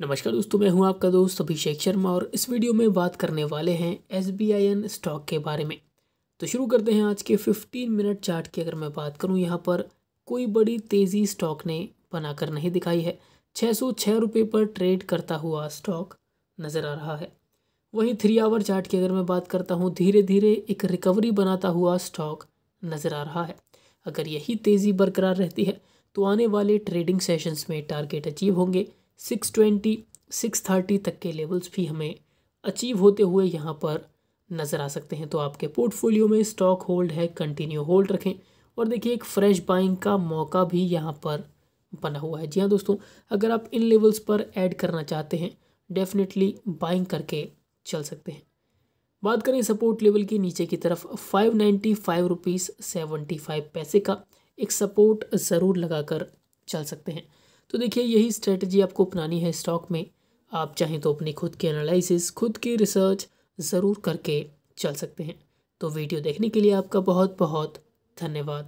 नमस्कार दोस्तों मैं हूं आपका दोस्त अभिषेक शर्मा और इस वीडियो में बात करने वाले हैं एस स्टॉक के बारे में तो शुरू करते हैं आज के 15 मिनट चार्ट की अगर मैं बात करूं यहां पर कोई बड़ी तेज़ी स्टॉक ने बनाकर नहीं दिखाई है छः सौ रुपये पर ट्रेड करता हुआ स्टॉक नज़र आ रहा है वहीं थ्री आवर चार्ट की अगर मैं बात करता हूँ धीरे धीरे एक रिकवरी बनाता हुआ स्टॉक नज़र आ रहा है अगर यही तेज़ी बरकरार रहती है तो आने वाले ट्रेडिंग सेशंस में टारगेट अचीव होंगे सिक्स ट्वेंटी सिक्स थर्टी तक के लेवल्स भी हमें अचीव होते हुए यहाँ पर नज़र आ सकते हैं तो आपके पोर्टफोलियो में स्टॉक होल्ड है कंटिन्यू होल्ड रखें और देखिए एक फ्रेश बाइंग का मौका भी यहाँ पर बना हुआ है जी हाँ दोस्तों अगर आप इन लेवल्स पर ऐड करना चाहते हैं डेफिनेटली बाइंग करके चल सकते हैं बात करें सपोर्ट लेवल की नीचे की तरफ five ninety five rupees seventy five पैसे का एक सपोर्ट ज़रूर लगाकर चल सकते हैं तो देखिए यही स्ट्रेटजी आपको अपनानी है स्टॉक में आप चाहें तो अपनी खुद की एनालिसिस खुद की रिसर्च ज़रूर करके चल सकते हैं तो वीडियो देखने के लिए आपका बहुत बहुत धन्यवाद